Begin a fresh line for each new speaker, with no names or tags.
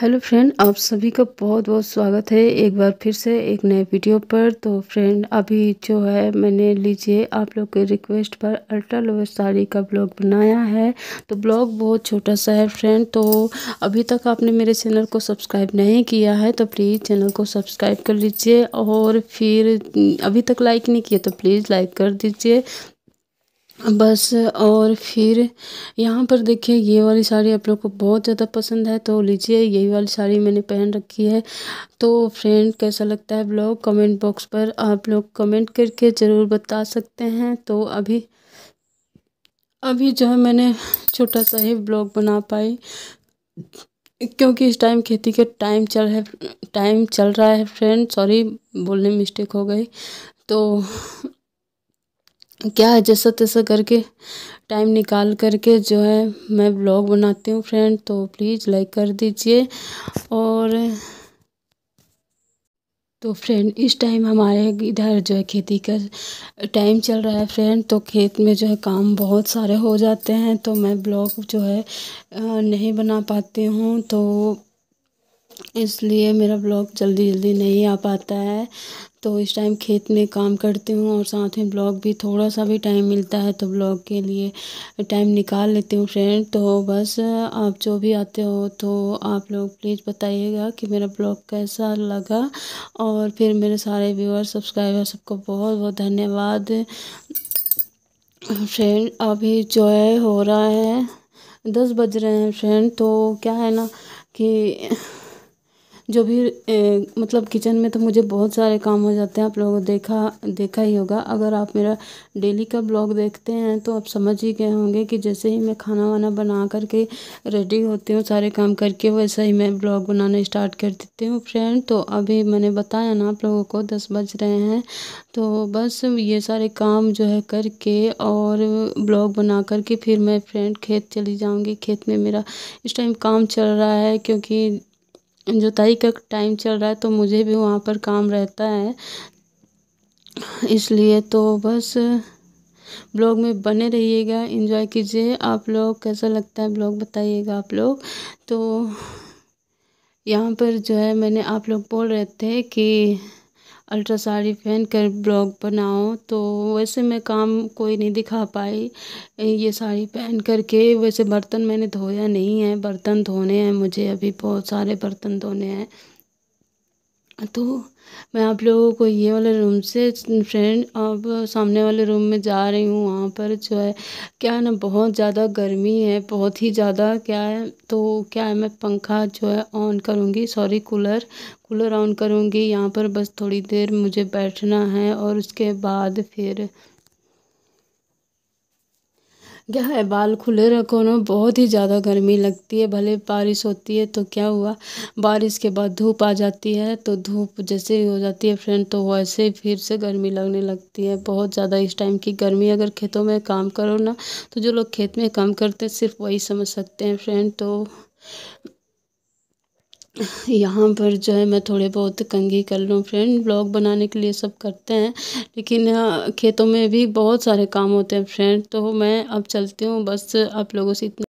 hello friend आप सभी का बहुत बहुत स्वागत है एक बार फिर से एक नए वीडियो पर तो फ्रेंड अभी जो है मैंने लीजिए आप लोग के रिक्वेस्ट पर अल्ट्रा लोअर साड़ी का ब्लॉग बनाया है तो ब्लॉग बहुत छोटा सा है फ्रेंड तो अभी तक आपने मेरे चैनल को सब्सक्राइब नहीं किया है तो प्लीज़ चैनल को सब्सक्राइब कर लीजिए और फिर अभी तक लाइक नहीं किया तो प्लीज़ लाइक कर दीजिए बस और फिर यहाँ पर देखिए ये वाली साड़ी आप लोग को बहुत ज़्यादा पसंद है तो लीजिए यही वाली साड़ी मैंने पहन रखी है तो फ्रेंड कैसा लगता है ब्लॉग कमेंट बॉक्स पर आप लोग कमेंट करके ज़रूर बता सकते हैं तो अभी अभी जो है मैंने छोटा सा ही ब्लॉग बना पाई क्योंकि इस टाइम खेती का टाइम चल है टाइम चल रहा है फ्रेंड सॉरी बोलने मिस्टेक हो गई तो क्या है जैसा तैसा करके टाइम निकाल करके जो है मैं ब्लॉग बनाती हूँ फ्रेंड तो प्लीज़ लाइक कर दीजिए और तो फ्रेंड इस टाइम हमारे इधर जो है खेती का टाइम चल रहा है फ्रेंड तो खेत में जो है काम बहुत सारे हो जाते हैं तो मैं ब्लॉग जो है नहीं बना पाती हूँ तो इसलिए मेरा ब्लॉग जल्दी जल्दी नहीं आ पाता है तो इस टाइम खेत में काम करती हूँ और साथ में ब्लॉग भी थोड़ा सा भी टाइम मिलता है तो ब्लॉग के लिए टाइम निकाल लेती हूँ फ्रेंड तो बस आप जो भी आते हो तो आप लोग प्लीज़ बताइएगा कि मेरा ब्लॉग कैसा लगा और फिर मेरे सारे व्यूअर सब्सक्राइबर सबको बहुत बहुत धन्यवाद फ्रेंड अभी जो है हो रहा है दस बज रहे हैं फ्रेंड तो क्या है ना कि जो भी मतलब किचन में तो मुझे बहुत सारे काम हो जाते हैं आप लोगों को देखा देखा ही होगा अगर आप मेरा डेली का ब्लॉग देखते हैं तो आप समझ ही गए होंगे कि जैसे ही मैं खाना वाना बना करके रेडी होती हूँ सारे काम करके वैसे ही मैं ब्लॉग बनाना स्टार्ट कर देती हूँ फ्रेंड तो अभी मैंने बताया ना आप लोगों को दस बज रहे हैं तो बस ये सारे काम जो है करके और ब्लॉग बना करके फिर मैं फ्रेंड खेत चली जाऊँगी खेत में मेरा इस टाइम काम चल रहा है क्योंकि जुताई का टाइम चल रहा है तो मुझे भी वहाँ पर काम रहता है इसलिए तो बस ब्लॉग में बने रहिएगा एंजॉय कीजिए आप लोग कैसा लगता है ब्लॉग बताइएगा आप लोग तो यहाँ पर जो है मैंने आप लोग बोल रहे थे कि अल्ट्रा साड़ी पहन कर ब्लॉग बनाओ तो वैसे मैं काम कोई नहीं दिखा पाई ये साड़ी पहन कर के वैसे बर्तन मैंने धोया नहीं है बर्तन धोने हैं मुझे अभी बहुत सारे बर्तन धोने हैं तो मैं आप लोगों को ये वाले रूम से फ्रेंड अब सामने वाले रूम में जा रही हूँ वहाँ पर जो है क्या है ना बहुत ज़्यादा गर्मी है बहुत ही ज़्यादा क्या है तो क्या है मैं पंखा जो है ऑन करूँगी सॉरी कूलर कूलर ऑन करूँगी यहाँ पर बस थोड़ी देर मुझे बैठना है और उसके बाद फिर क्या है बाल खुले रखो ना बहुत ही ज़्यादा गर्मी लगती है भले बारिश होती है तो क्या हुआ बारिश के बाद धूप आ जाती है तो धूप जैसे ही हो जाती है फ्रेंड तो वैसे ही फिर से गर्मी लगने लगती है बहुत ज़्यादा इस टाइम की गर्मी अगर खेतों में काम करो ना तो जो लोग खेत में काम करते हैं सिर्फ वही समझ सकते हैं फ्रेंड तो यहाँ पर जो है मैं थोड़े बहुत कंघी कर लूँ फ्रेंड ब्लॉग बनाने के लिए सब करते हैं लेकिन हाँ, खेतों में भी बहुत सारे काम होते हैं फ्रेंड तो मैं अब चलती हूँ बस आप लोगों से इतना